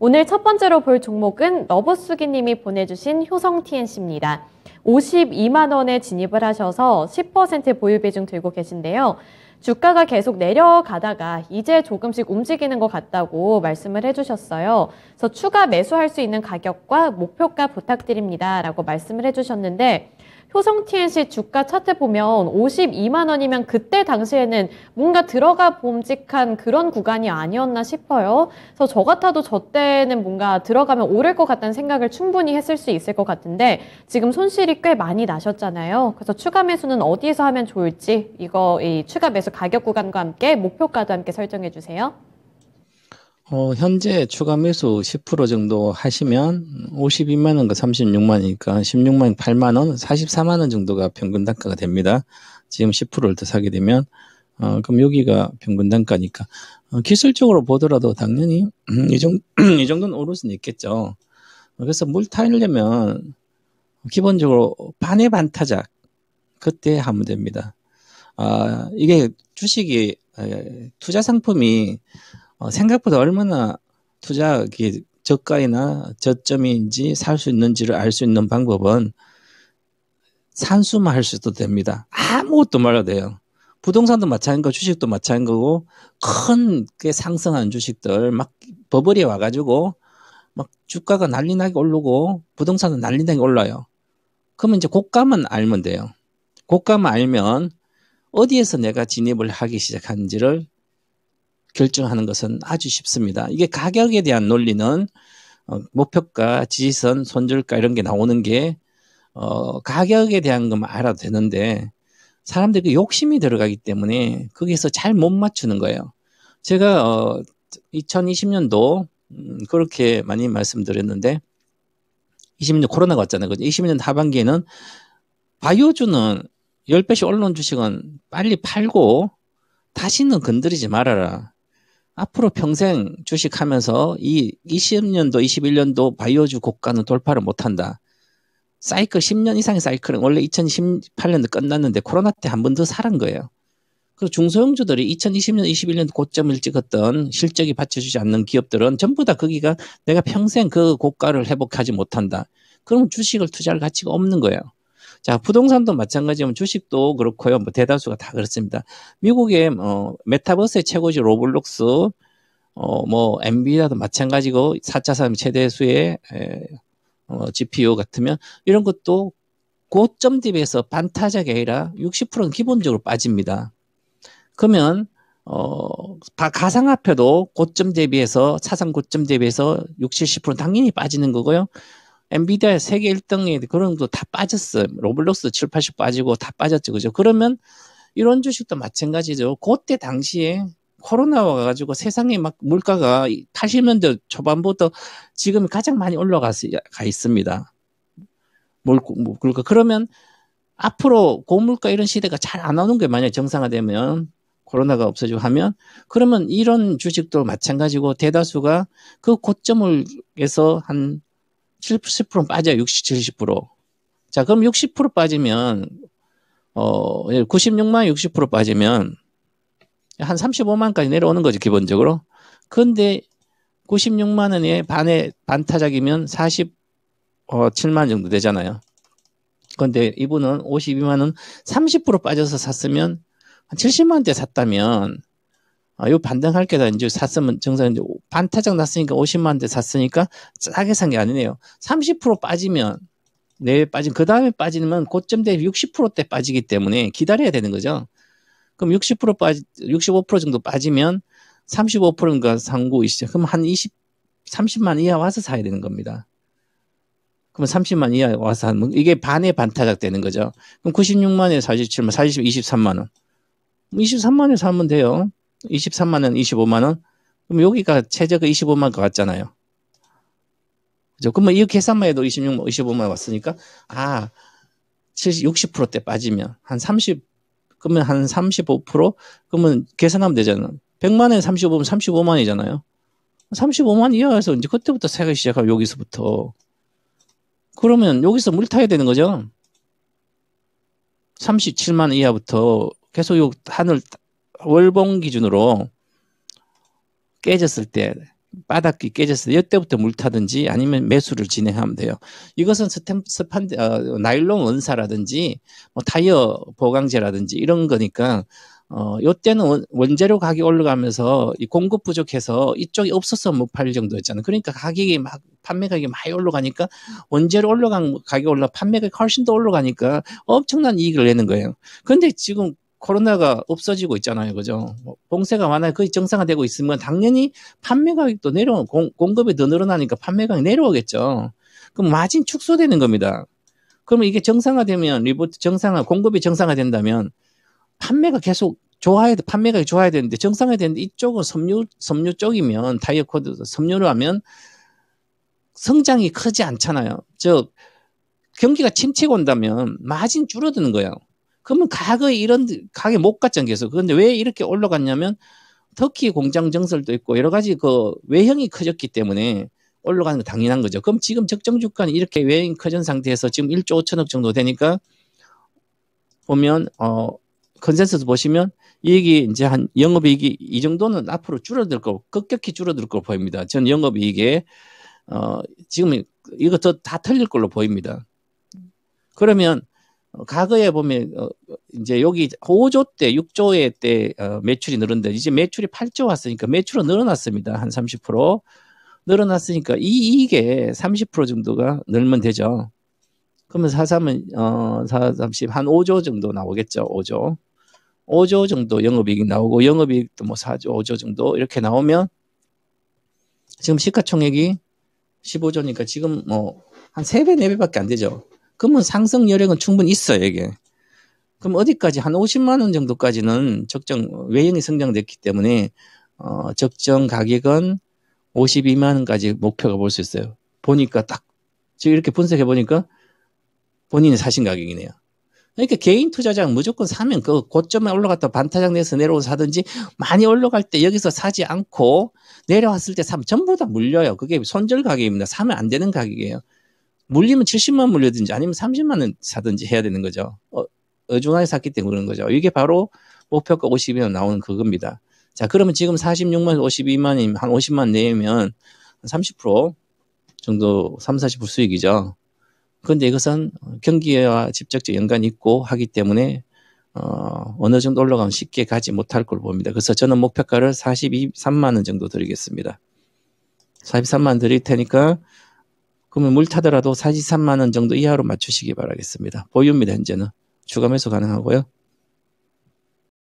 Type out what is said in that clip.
오늘 첫 번째로 볼 종목은 러브수기님이 보내주신 효성 TNC입니다. 52만 원에 진입을 하셔서 10% 보유 비중 들고 계신데요. 주가가 계속 내려가다가 이제 조금씩 움직이는 것 같다고 말씀을 해주셨어요. 그래서 추가 매수할 수 있는 가격과 목표가 부탁드립니다. 라고 말씀을 해주셨는데 효성 TNC 주가 차트 보면 52만 원이면 그때 당시에는 뭔가 들어가 봄직한 그런 구간이 아니었나 싶어요. 그래서 저 같아도 저 때는 뭔가 들어가면 오를 것 같다는 생각을 충분히 했을 수 있을 것 같은데 지금 손실이 꽤 많이 나셨잖아요. 그래서 추가 매수는 어디에서 하면 좋을지 이거 이 추가 매수 가격 구간과 함께 목표가도 함께 설정해 주세요. 어, 현재 추가 매수 10% 정도 하시면 52만 원과 36만 원이니까 16만 8만 원, 44만 원 정도가 평균 단가가 됩니다. 지금 10%를 더 사게 되면 어, 그럼 여기가 평균 단가니까 어, 기술적으로 보더라도 당연히 이, 정도, 이 정도는 오를 수는 있겠죠. 그래서 물 타려면 기본적으로 반에 반 타작 그때 하면 됩니다. 아, 이게 주식이 투자 상품이 어, 생각보다 얼마나 투자 저가이나 저점인지 살 수 있는지를 알 수 있는 방법은 산수만 할 수도 됩니다. 아무것도 말아도 돼요. 부동산도 마찬가지고 주식도 마찬가지고 큰게 상승한 주식들 막 버블이 와가지고 막 주가가 난리나게 오르고 부동산은 난리나게 올라요. 그러면 이제 고가만 알면 돼요. 고가만 알면 어디에서 내가 진입을 하기 시작한지를 결정하는 것은 아주 쉽습니다. 이게 가격에 대한 논리는 어, 목표가, 지지선, 손절가 이런 게 나오는 게 어, 가격에 대한 것만 알아도 되는데 사람들이 욕심이 들어가기 때문에 거기서 잘 못 맞추는 거예요. 제가 어, 2020년도 음, 그렇게 많이 말씀드렸는데 20년 코로나가 왔잖아요. 20년 하반기에는 바이오주는 10배씩 올라온 주식은 빨리 팔고 다시는 건드리지 말아라. 앞으로 평생 주식하면서 이 20년도, 21년도 바이오주 고가는 돌파를 못한다. 사이클 10년 이상의 사이클은 원래 2018년도 끝났는데 코로나 때 한 번 더 살은 거예요. 그리고 중소형주들이 2020년, 21년 고점을 찍었던 실적이 받쳐주지 않는 기업들은 전부 다 거기가 내가 평생 그 고가를 회복하지 못한다. 그럼 주식을 투자할 가치가 없는 거예요. 자, 부동산도 마찬가지면 주식도 그렇고요. 뭐 대다수가 다 그렇습니다. 미국의 어, 메타버스의 최고지 로블록스, 어, 뭐 엔비디아도 마찬가지고 4차 산업 최대수의 에, 어, GPU 같으면 이런 것도 고점 대비해서 반타작이 아니라 60%는 기본적으로 빠집니다. 그러면 어, 가상화폐도 고점 대비해서, 차상 고점 대비해서 60, 70% 당연히 빠지는 거고요. 엔비디아의 세계 1등에 그런 거 다 빠졌어. 로블록스 7, 80 빠지고 다 빠졌죠. 그죠? 그러면 이런 주식도 마찬가지죠. 그때 당시에 코로나 와가지고 세상에 막 물가가 80년대 초반부터 지금 가장 많이 올라가 있습니다. 뭘, 뭐, 물, 물까 그러니까 그러면 앞으로 고물가 이런 시대가 잘 안 오는 게 만약 정상화되면 코로나가 없어지고 하면 그러면 이런 주식도 마찬가지고 대다수가 그고점을해서한 70% 빠져요. 60, 70%. 자, 그럼 60% 빠지면, 어, 96만 예, 60% 빠지면 한 35만까지 내려오는 거죠, 기본적으로. 근데 96만 원에 반에, 반타작이면 47만 어, 정도 되잖아요. 근데 이분은 52만 원 30% 빠져서 샀으면 한 70만 원대 샀다면 아, 요 반등할 게다. 이제 샀으면 정상 이제 반타작 났으니까 50만 대 샀으니까 싸게 산 게 아니네요. 30% 빠지면 내일 빠진 그 다음에 빠지면 고점 대 60%대 빠지기 때문에 기다려야 되는 거죠. 그럼 60% 빠지 65% 정도 빠지면 3 5가 상고 이시죠. 그럼 한 20, 30만 이하 와서 사야 되는 겁니다. 그러면 30만 이하 와서 하면 뭐 이게 반에 반타작 되는 거죠. 그럼 96만에 47만, 40, 23만 원. 23만에 원 사면 돼요. 23만 원, 25만 원. 그럼 여기가 최저가 25만 원것 같잖아요. 그죠? 그러면 뭐 이 계산만 해도 26만, 25만 원 왔으니까 아, 70, 60%대 빠지면 한 30, 그러면 한35% 그러면 계산하면 되잖아. 100만 원에 35면 35만 원이잖아요. 35만 이하에서 이제 그때부터 세가 시작하고 여기서부터 그러면 여기서 물 타야 되는 거죠. 37만 이하부터 계속 요 한을 월봉 기준으로 깨졌을 때 바닥이 깨졌을 때 이때부터 물타든지 아니면 매수를 진행하면 돼요. 이것은 스템, 스판, 어, 나일론 원사라든지 뭐 타이어 보강제라든지 이런 거니까 어, 요때는 원재료 가격 올라가면서 이 공급 부족해서 이쪽이 없어서 못 팔 정도였잖아요. 그러니까 가격이 막 판매 가격이 많이 올라가니까 원재료 올라간 가격 올라 판매가 훨씬 더 올라가니까 엄청난 이익을 내는 거예요. 근데 지금 코로나가 없어지고 있잖아요. 그죠? 뭐 봉쇄가 완화해 거의 정상화되고 있으면 당연히 판매 가격도 내려, 공, 공급이 더 늘어나니까 판매 가격이 내려오겠죠. 그럼 마진 축소되는 겁니다. 그러면 이게 정상화되면, 리포트 정상화, 공급이 정상화된다면 판매가 계속 좋아야 돼. 판매가 좋아야 되는데 정상화 되는데 이쪽은 섬유, 섬유 쪽이면 다이어 코드, 섬유로 하면 성장이 크지 않잖아요. 즉, 경기가 침체가 온다면 마진 줄어드는 거예요. 그러면 가게 이런 가게 못 갔던 계속. 그런데 왜 이렇게 올라갔냐면 터키 공장 정설도 있고 여러 가지 그 외형이 커졌기 때문에 올라가는 거 당연한 거죠. 그럼 지금 적정 주가는 이렇게 외형이 커진 상태에서 지금 1조 5천억 정도 되니까 보면 어 컨센서스 보시면 이익이 이제 한 영업이익이 이 정도는 앞으로 줄어들 거 급격히 줄어들 걸 보입니다. 전 영업이익에 어 지금 이것도 다 틀릴 걸로 보입니다. 그러면 어, 과거에 보면 어, 이제 여기 5조 때 6조에 때 어, 매출이 늘었는데 이제 매출이 8조 왔으니까 매출은 늘어났습니다. 한 30% 늘어났으니까 이 이익의 30% 정도가 늘면 되죠. 그러면 43은 어 43씩 한 5조 정도 나오겠죠. 5조. 5조 정도 영업이익이 나오고 영업이익도 뭐 4조, 5조 정도 이렇게 나오면 지금 시가총액이 15조니까 지금 뭐한 3배, 4배밖에 안 되죠. 그러면 상승 여력은 충분히 있어요, 이게. 그럼 어디까지 한 50만 원 정도까지는 적정 외형이 성장됐기 때문에 어, 적정 가격은 52만 원까지 목표가 볼 수 있어요. 보니까 딱 지금 이렇게 분석해 보니까 본인이 사신 가격이네요. 그러니까 개인 투자자는 무조건 사면 그 고점에 올라갔다 반타작 내서 내려오 사든지 많이 올라갈 때 여기서 사지 않고 내려왔을 때 사면 전부 다 물려요. 그게 손절 가격입니다. 사면 안 되는 가격이에요. 물리면 70만 물려든지 아니면 30만 원 사든지 해야 되는 거죠. 어, 어중하에 샀기 때문에 그런 거죠. 이게 바로 목표가 50이면 나오는 그겁니다. 자, 그러면 지금 46만 52만이면 한 50만 내면 3 0 정도 3, 40% 수익이죠. 그런데 이것은 경기와 직접적 연관이 있고 하기 때문에 어, 어느 정도 올라가면 쉽게 가지 못할 걸 봅니다. 그래서 저는 목표가를 43만 원 정도 드리겠습니다. 43만 드릴 테니까 그러면 물 타더라도 43만 원 정도 이하로 맞추시기 바라겠습니다. 보유입니다, 현재는. 추가 매수 가능하고요.